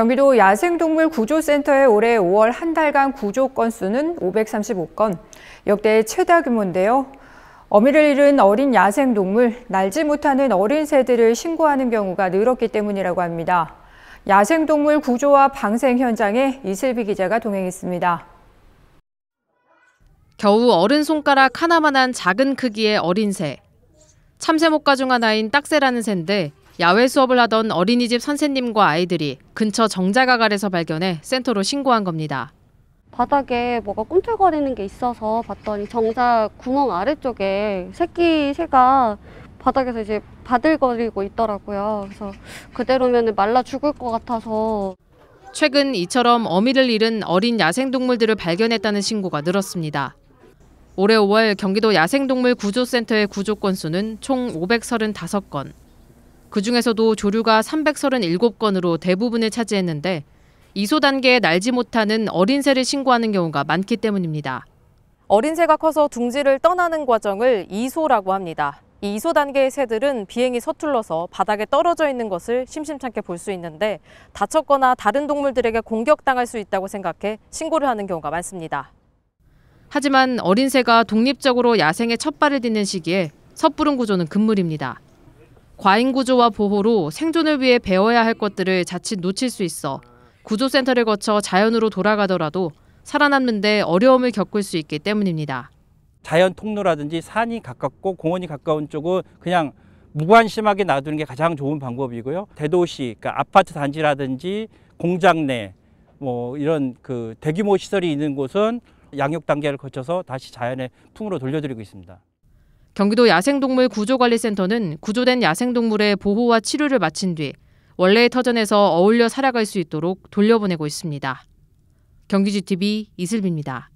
경기도 야생동물 구조센터의 올해 5월 한 달간 구조 건수는 535건, 역대 최다 규모인데요. 어미를 잃은 어린 야생동물, 날지 못하는 어린 새들을 신고하는 경우가 늘었기 때문이라고 합니다. 야생동물 구조와 방생 현장에 이슬비 기자가 동행했습니다. 겨우 어른 손가락 하나만한 작은 크기의 어린 새. 참새목 가중 하나인 딱새라는 새인데 야외 수업을 하던 어린이집 선생님과 아이들이 근처 정자가갈에서 발견해 센터로 신고한 겁니다. 바닥에 뭐가 꿈틀거리는 게 있어서 봤더니 정자 구멍 아래쪽에 새끼 새가 바닥에서 이제 바들거리고 있더라고요. 그래서 그대로면 말라 죽을 것 같아서. 최근 이처럼 어미를 잃은 어린 야생동물들을 발견했다는 신고가 늘었습니다. 올해 5월 경기도 야생동물 구조센터의 구조 건수는 총 535건. 그중에서도 조류가 337건으로 대부분을 차지했는데 이소 단계에 날지 못하는 어린 새를 신고하는 경우가 많기 때문입니다. 어린 새가 커서 둥지를 떠나는 과정을 이소라고 합니다. 이 이소 단계의 새들은 비행이 서툴러서 바닥에 떨어져 있는 것을 심심찮게 볼 수 있는데 다쳤거나 다른 동물들에게 공격당할 수 있다고 생각해 신고를 하는 경우가 많습니다. 하지만 어린 새가 독립적으로 야생에 첫 발을 딛는 시기에 섣부른 구조는 금물입니다. 과잉 구조와 보호로 생존을 위해 배워야 할 것들을 자칫 놓칠 수 있어 구조센터를 거쳐 자연으로 돌아가더라도 살아남는데 어려움을 겪을 수 있기 때문입니다. 자연 통로라든지 산이 가깝고 공원이 가까운 쪽은 그냥 무관심하게 놔두는 게 가장 좋은 방법이고요. 대도시, 그러니까 아파트 단지라든지 공장 내, 뭐 이런 그 대규모 시설이 있는 곳은 양육 단계를 거쳐서 다시 자연의 풍으로 돌려드리고 있습니다. 경기도 야생동물 구조관리센터는 구조된 야생동물의 보호와 치료를 마친 뒤 원래의 터전에서 어울려 살아갈 수 있도록 돌려보내고 있습니다. 경기지 t v 이슬비입니다.